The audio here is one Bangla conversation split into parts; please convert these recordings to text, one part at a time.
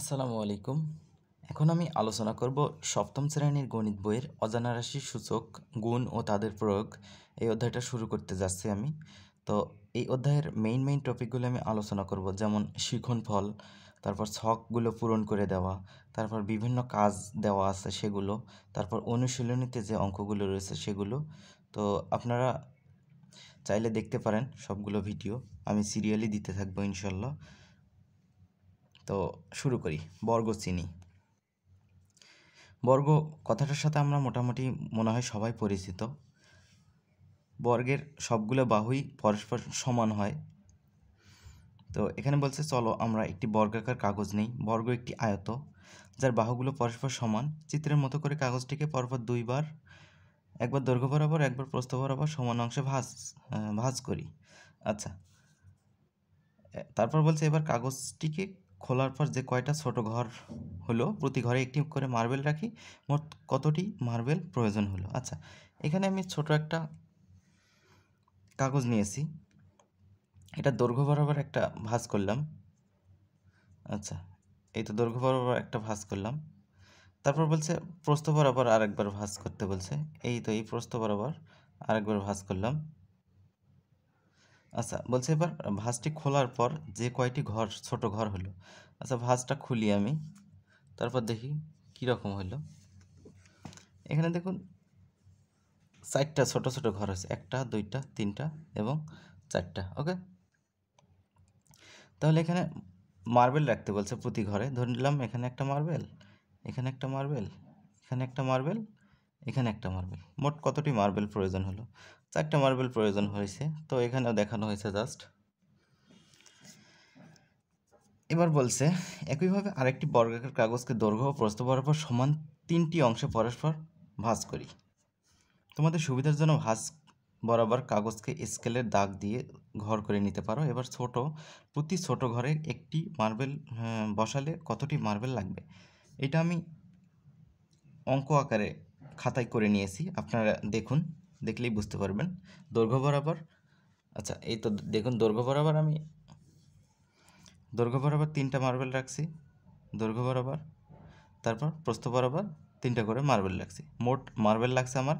আসসালামু আলাইকুম এখন আমি আলোচনা করব সপ্তম শ্রেণীর গণিত বইয়ের অজানা রাশি সূচক গুণ ও তাদের প্রয়োগ এই অধ্যায়টা শুরু করতে যাচ্ছি আমি তো এই অধ্যায়ের মেইন মেইন টপিকগুলো আমি আলোচনা করব যেমন শিখন ফল তারপর ছকগুলো পূরণ করে দেওয়া তারপর বিভিন্ন কাজ দেওয়া আছে সেগুলো তারপর অনুশীলনীতে যে অঙ্কগুলো রয়েছে সেগুলো তো আপনারা চাইলে দেখতে পারেন সবগুলো ভিডিও আমি সিরিয়ালি দিতে থাকবো ইনশাল্লাহ তো শুরু করি বর্গ চিনি বর্গ কথাটার সাথে আমরা মোটামুটি মনে হয় সবাই পরিচিত বর্গের সবগুলো বাহুই পরস্পর সমান হয় তো এখানে বলছে চলো আমরা একটি বর্গাকার কাগজ নেই বর্গ একটি আয়ত যার বাহুগুলো পরস্পর সমান চিত্রের মতো করে কাগজটিকে পরপর দুইবার একবার দৈর্ঘ্য বরাবর একবার প্রস্থ বরাবর সমান অংশে ভাজ ভাঁজ করি আচ্ছা তারপর বলছে এবার কাগজটিকে খোলার পর যে কয়টা ছোট ঘর হলো প্রতি ঘরে একটি করে মার্বেল রাখি মোট কতটি মার্বেল প্রয়োজন হলো আচ্ছা এখানে আমি ছোট একটা কাগজ নিয়েছি এটা দৈর্ঘ্য বরাবর একটা ভাঁজ করলাম আচ্ছা এই তো দৈর্ঘ্য বরাবর একটা ভাঁজ করলাম তারপর বলছে প্রস্থ বরাবর আরেকবার ভাঁজ করতে বলছে এই তো এই প্রস্থ বরাবর আরেকবার ভাঁজ করলাম আচ্ছা বলছে এবার ভাঁজটি খোলার পর যে কয়টি ঘর ছোট ঘর হলো আচ্ছা ভাঁজটা খুলি আমি তারপর দেখি কীরকম হলো এখানে দেখুন চারটা ছোট ছোট ঘর আছে একটা দুইটা তিনটা এবং চারটা ওকে তাহলে এখানে মার্বেল রাখতে বলছে প্রতি ঘরে ধরে নিলাম এখানে একটা মার্বেল এখানে একটা মার্বেল এখানে একটা মার্বেল এখানে একটা মার্বেল মোট কতটি মার্বেল প্রয়োজন হলো চারটে মার্বেল প্রয়োজন হয়েছে তো এখানেও দেখানো হয়েছে জাস্ট এবার বলছে একইভাবে আরেকটি বর্গাকার কাগজকে দৈর্ঘ্য প্রস্তুত বরাবর সমান তিনটি অংশে পরস্পর ভাঁজ করি তোমাদের সুবিধার জন্য ভাঁজ বরাবর কাগজকে স্কেলের দাগ দিয়ে ঘর করে নিতে পারো এবার ছোট প্রতি ছোট ঘরে একটি মার্বেল হ্যাঁ, বসালে কতটি মার্বেল লাগবে এটা আমি অঙ্ক আকারে খাতায় করে নিয়েছি আপনারা দেখুন দেখলেই বুঝতে পারবেন দৈর্ঘ্য বরাবর আচ্ছা এই তো দেখুন দৈর্ঘ্য বরাবর আমি দৈর্ঘ্য বরাবর তিনটা মার্বেল রাখছি দৈর্ঘ্য বরাবর তারপর প্রস্থ বরাবর তিনটা করে মার্বেল রাখছি মোট মার্বেল লাগছে আমার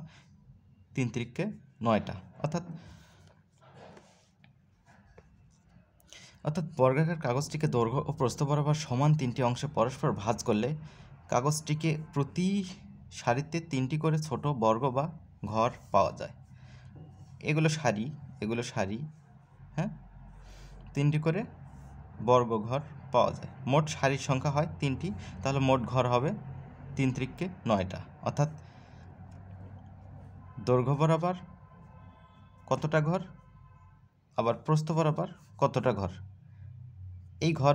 তিন তিরিককে নয়টা অর্থাৎ অর্থাৎ বর্গাকার কাগজটিকে দৈর্ঘ্য ও প্রস্থ বরাবর সমান তিনটি অংশে পরস্পর ভাঁজ করলে কাগজটিকে প্রতি সারিতে তিনটি করে ছোট বর্গ বা ঘর পাওয়া যায় এগুলো সারি এগুলো সারি হ্যাঁ তিনটি করে বর্গ ঘর পাওয়া যায় মোট সারির সংখ্যা হয় তিনটি তাহলে মোট ঘর হবে তিন ত্রিককে নয়টা অর্থাৎ দৈর্ঘ্য বরাবর কতটা ঘর আবার প্রস্থ বরাবর কতটা ঘর এই ঘর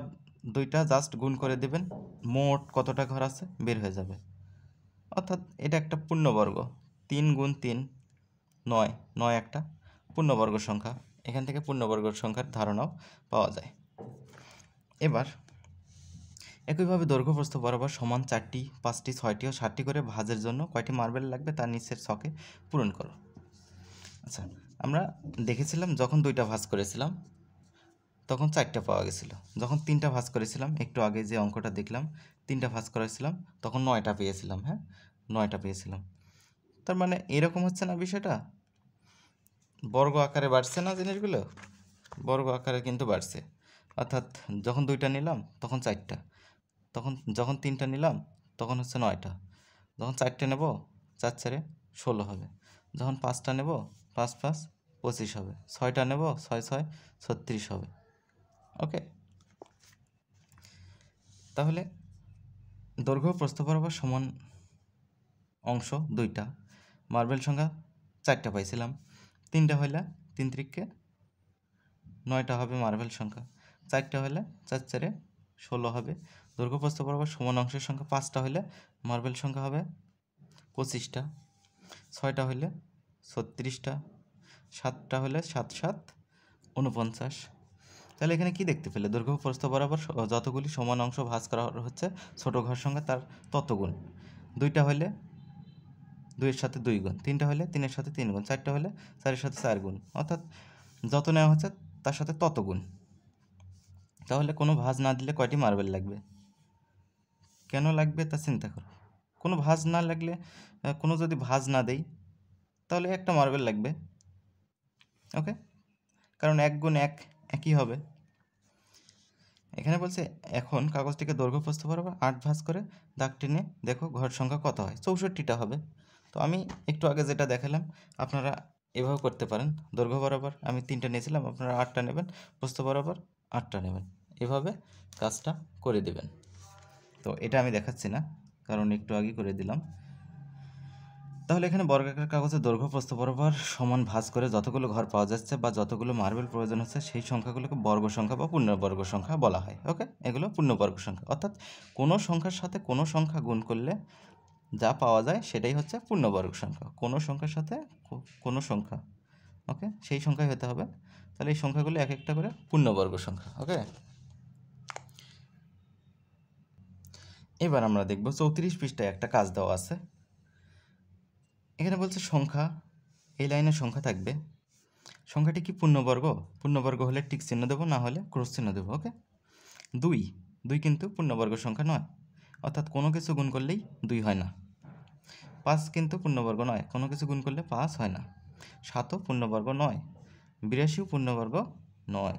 দুইটা জাস্ট গুণ করে দেবেন মোট কতটা ঘর আছে বের হয়ে যাবে অর্থাৎ এটা একটা পূর্ণবর্গ তিন গুণ তিন নয় নয় একটা পূর্ণবর্গ সংখ্যা এখান থেকে পূর্ণবর্গ সংখ্যার ধারণাও পাওয়া যায় এবার একইভাবে দৈর্ঘ্য বরাবর সমান চারটি পাঁচটি ছয়টি ও সাতটি করে ভাজের জন্য কয়টি মার্বেল লাগবে তার নিচের ছকে পূরণ করো আচ্ছা আমরা দেখেছিলাম যখন দুইটা ভাজ করেছিলাম তখন চারটা পাওয়া গেছিলো যখন তিনটা ভাজ করেছিলাম একটু আগে যে অঙ্কটা দেখলাম তিনটা ভাজ করেছিলাম তখন নয়টা পেয়েছিলাম হ্যাঁ নয়টা পেয়েছিলাম তার মানে এরকম হচ্ছে না বিষয়টা বর্গ আকারে বাড়ছে না জিনিসগুলো বর্গ আকারে কিন্তু বাড়ছে অর্থাৎ যখন দুইটা নিলাম তখন চারটা তখন যখন তিনটা নিলাম তখন হচ্ছে নয়টা যখন চারটে নেব চার চারে ষোলো হবে যখন পাঁচটা নেব পাঁচ পাঁচ পঁচিশ হবে ছয়টা নেব ছয় ছয় ছত্রিশ হবে ওকে তাহলে দৈর্ঘ্য প্রস্থ বরাবর সমান অংশ দুইটা মার্বেল সংখ্যা চারটা পাইছিলাম তিনটা হইলে তিন ত্রিককে নয়টা হবে মার্বেল সংখ্যা চারটা হলে চার চারে ষোলো হবে দৈর্ঘ্যপ্রস্থ বরাবর সমান অংশের সংখ্যা পাঁচটা হলে মার্বেল সংখ্যা হবে পঁচিশটা ছয়টা হলে ছত্রিশটা সাতটা হলে সাত সাত উনপঞ্চাশ তাহলে এখানে কি দেখতে পেলে দৈর্ঘ্য বরাবর যতগুলি সমান অংশ ভাস করা হচ্ছে ছোট ঘর সংখ্যা তার ততগুণ দুইটা হলে দুইয়ের সাথে দুই গুণ তিনটা হলে তিনের সাথে তিন গুণ চারটা হলে চারের সাথে চার গুণ অর্থাৎ যত নেওয়া হচ্ছে তার সাথে তত গুণ তাহলে কোনো ভাজ না দিলে কয়টি মার্বেল লাগবে কেন লাগবে তা চিন্তা করো কোনো ভাজ না লাগলে কোনো যদি ভাজ না দেই তাহলে একটা মার্বেল লাগবে ওকে কারণ এক গুণ এক একই হবে এখানে বলছে এখন কাগজটিকে দৈর্ঘ্য প্রস্তুত বরাবর আট ভাঁজ করে দাগ টেনে দেখো ঘর সংখ্যা কত হয় চৌষট্টিটা হবে তো আমি একটু আগে যেটা দেখালাম আপনারা এভাবে করতে পারেন দৈর্ঘ্য বরাবর আমি তিনটা নিয়েছিলাম আপনারা আটটা নেবেন প্রস্থ বরাবর আটটা নেবেন এভাবে কাজটা করে দেবেন তো এটা আমি দেখাচ্ছি না কারণ একটু আগে করে দিলাম তাহলে এখানে বর্গাকার কাগজে দৈর্ঘ্য প্রস্থ বরাবর সমান ভাঁজ করে যতগুলো ঘর পাওয়া যাচ্ছে বা যতগুলো মার্বেল প্রয়োজন হচ্ছে সেই সংখ্যাগুলোকে বর্গ সংখ্যা বা পূর্ণবর্গ সংখ্যা বলা হয় ওকে এগুলো পূর্ণবর্গ সংখ্যা অর্থাৎ কোনো সংখ্যার সাথে কোনো সংখ্যা গুণ করলে যা পাওয়া যায় সেটাই হচ্ছে পূর্ণবর্গ সংখ্যা কোনো সংখ্যার সাথে কোনো সংখ্যা ওকে সেই সংখ্যাই হতে হবে তাহলে এই সংখ্যাগুলো এক একটা করে পূর্ণবর্গ সংখ্যা ওকে এবার আমরা দেখব চৌত্রিশ পৃষ্ঠায় একটা কাজ দেওয়া আছে এখানে বলছে সংখ্যা এই লাইনের সংখ্যা থাকবে সংখ্যাটি কি পূর্ণবর্গ পূর্ণবর্গ হলে টিক চিহ্ন দেবো না হলে ক্রস চিহ্ন দেবো ওকে দুই দুই কিন্তু পূর্ণবর্গ সংখ্যা নয় অর্থাৎ কোনো কিছু গুণ করলেই দুই হয় না পাঁচ কিন্তু পূর্ণবর্গ নয় কোনো কিছু গুণ করলে পাঁচ হয় না সাতও পূর্ণবর্গ নয় বিরাশিও পূর্ণবর্গ নয়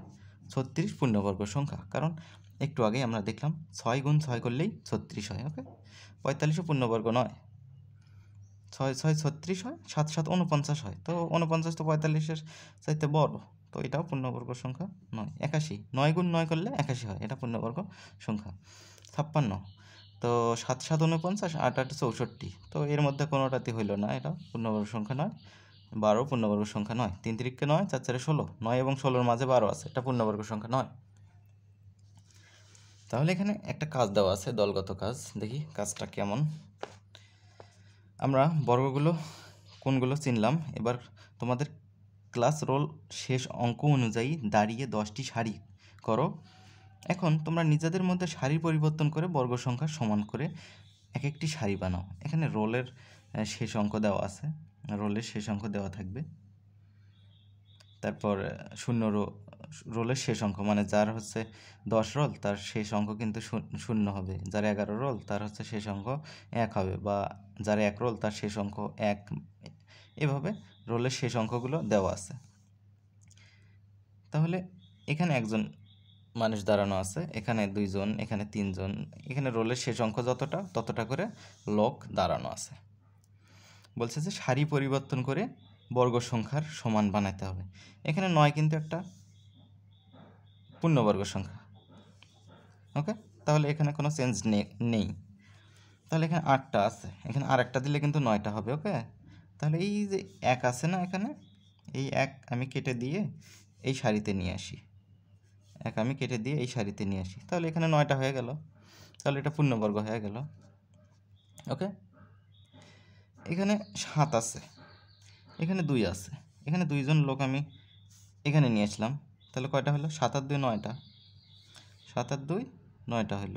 ছত্রিশ পূর্ণবর্গ সংখ্যা কারণ একটু আগেই আমরা দেখলাম ছয় গুণ ছয় করলেই ছত্রিশ হয় ওকে পঁয়তাল্লিশও পূর্ণবর্গ নয় ছয় ছয় ছত্রিশ হয় সাত সাত উনপঞ্চাশ হয় তো উনপঞ্চাশ তো পঁয়তাল্লিশের চাইতে বড় তো এটাও পূর্ণবর্গ সংখ্যা নয় একাশি নয় গুণ নয় করলে একাশি হয় এটা পূর্ণবর্গ সংখ্যা ছাপ্পান্ন তো সাত সাত উনপঞ্চাশ আট আট চৌষট্টি তো এর মধ্যে কোনোটাতে হইল না এটা পূর্ণবর্গ সংখ্যা নয় বারো পূর্ণবর্গ সংখ্যা নয় তিন তিরিককে নয় চার চারে ষোলো নয় এবং ষোলোর মাঝে বারো আছে এটা পূর্ণবর্গ সংখ্যা নয় তাহলে এখানে একটা কাজ দেওয়া আছে দলগত কাজ দেখি কাজটা কেমন আমরা বর্গগুলো কোনগুলো চিনলাম এবার তোমাদের ক্লাস রোল শেষ অঙ্ক অনুযায়ী দাঁড়িয়ে দশটি সারি করো এখন তোমরা নিজেদের মধ্যে সারি পরিবর্তন করে বর্গ সংখ্যা সমান করে এক একটি সারি বানাও এখানে রোলের শেষ অঙ্ক দেওয়া আছে রোলের শেষ অঙ্ক দেওয়া থাকবে তারপর শূন্য রো রোলের শেষ অঙ্ক মানে যার হচ্ছে দশ রোল তার শেষ অঙ্ক কিন্তু শূন্য হবে যার এগারো রোল তার হচ্ছে শেষ অঙ্ক এক হবে বা যার এক রোল তার শেষ অঙ্ক এক এভাবে রোলের শেষ অঙ্কগুলো দেওয়া আছে তাহলে এখানে একজন মানুষ দাঁড়ানো আছে এখানে দুইজন এখানে তিনজন এখানে রোলের শেষ অঙ্ক যতটা ততটা করে লোক দাঁড়ানো আছে বলছে যে সারি পরিবর্তন করে বর্গ সংখ্যার সমান বানাতে হবে এখানে নয় কিন্তু একটা পূর্ণবর্গ সংখ্যা ওকে তাহলে এখানে কোনো চেঞ্জ নেই তাহলে এখানে আটটা আছে এখানে আর একটা দিলে কিন্তু নয়টা হবে ওকে তাহলে এই যে এক আছে না এখানে এই এক আমি কেটে দিয়ে এই শাড়িতে নিয়ে আসি এক আমি কেটে দিয়ে এই শাড়িতে নিয়ে আসি তাহলে এখানে নয়টা হয়ে গেল তাহলে এটা পূর্ণবর্গ হয়ে গেল ওকে এখানে সাত আছে এখানে দুই আছে এখানে দুইজন লোক আমি এখানে নিয়ে আসলাম তাহলে কয়টা হলো সাত আর দুই নয়টা সাত আর দুই নয়টা হইল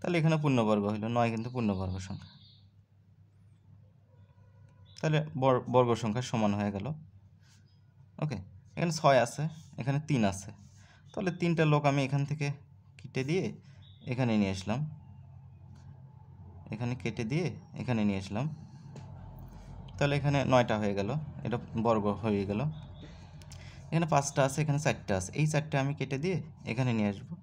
তাহলে এখানে পূর্ণবর্গ হলো নয় কিন্তু পূর্ণবর্গ সংখ্যা তাহলে বর্গ সংখ্যা সমান হয়ে গেল ওকে এখানে ছয় আছে এখানে তিন আছে তাহলে তিনটা লোক আমি এখান থেকে কেটে দিয়ে এখানে নিয়ে আসলাম এখানে কেটে দিয়ে এখানে নিয়ে আসলাম তাহলে এখানে নয়টা হয়ে গেল এটা বর্গ হয়ে গেল এখানে পাঁচটা আছে এখানে চারটা আছে এই চারটা আমি কেটে দিয়ে এখানে নিয়ে আসবো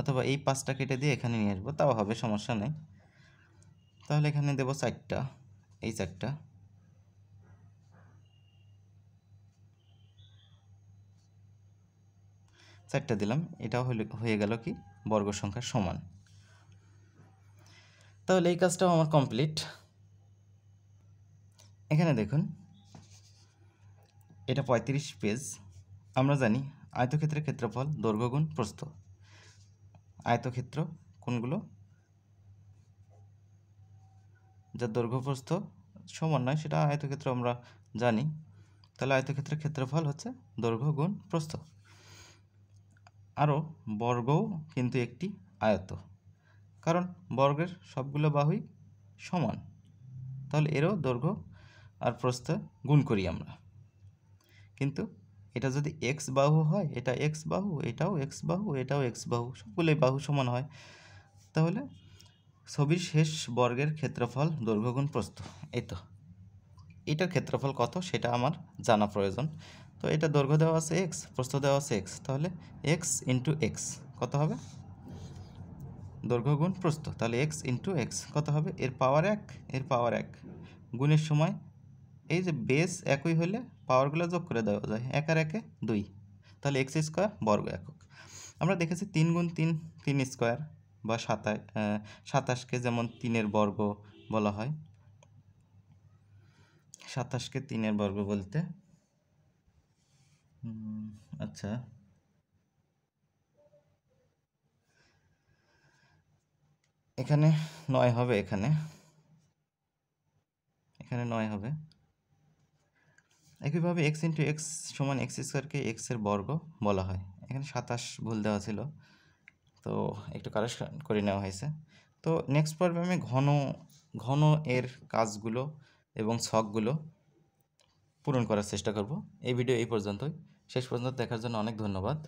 অথবা এই পাঁচটা কেটে দিয়ে এখানে নিয়ে আসবো তাও হবে সমস্যা নেই তাহলে এখানে দেব চারটা এই চারটা চারটা দিলাম হলে হয়ে গেল কি বর্গ সংখ্যার সমান তাহলে এই কাজটাও আমার কমপ্লিট এখানে দেখুন এটা ৩৫ পেজ আমরা জানি আয়তক্ষেত্রের ক্ষেত্রফল দৈর্ঘ্যগুণ প্রস্থ আয়তক্ষেত্র কোনগুলো যার দৈর্ঘ্য প্রস্থ সমান নয় সেটা আয়তক্ষেত্র আমরা জানি তাহলে আয়তক্ষেত্রের ক্ষেত্রফল হচ্ছে দৈর্ঘ্য গুণ প্রস্থ আরও বর্গও কিন্তু একটি আয়ত কারণ বর্গের সবগুলো বাহুই সমান তাহলে এরও দৈর্ঘ্য আর প্রস্থ গুণ করি আমরা কিন্তু এটা যদি এক্স বাহু হয় এটা এক্স বাহু এটাও এক্স বাহু এটাও এক্স বাহু সবগুলোই বাহু সমান হয় তাহলে ছবির শেষ বর্গের ক্ষেত্রফল দৈর্ঘ্যগুণ প্রস্থ এই তো এটার ক্ষেত্রফল কত সেটা আমার জানা প্রয়োজন তো এটা দৈর্ঘ্য দেওয়া আছে এক্স প্রস্থ দেওয়া আছে এক্স তাহলে এক্স ইন্টু এক্স কত হবে দৈর্ঘ্য গুণ প্রস্থ তাহলে এক্স ইন্টু এক্স কত হবে এর পাওয়ার এক এর পাওয়ার এক গুণের সময় এই যে বেস একই হলে পাওয়ারগুলো যোগ করে দেওয়া যায় এক একে দুই তাহলে এক্স স্কোয়ার বর্গ একক আমরা দেখেছি তিন গুণ তিন তিন স্কোয়ার বা সাতাশ সাতাশকে যেমন তিনের বর্গ বলা হয় সাতাশকে তিনের বর্গ বলতে আচ্ছা এখানে নয় হবে এখানে এখানে নয় হবে একইভাবে এক্স ইন্টু এক্স সমান এক্স স্কোয়ারকে এক্সের বর্গ বলা হয় এখানে সাতাশ ভুল দেওয়া ছিল তো একটু কারেকশন করে নেওয়া হয়েছে তো নেক্সট পর্বে আমি ঘন ঘন এর কাজগুলো এবং ছকগুলো পূরণ করার চেষ্টা করব এই ভিডিও এই পর্যন্তই শেষ পর্যন্ত দেখার জন্য অনেক ধন্যবাদ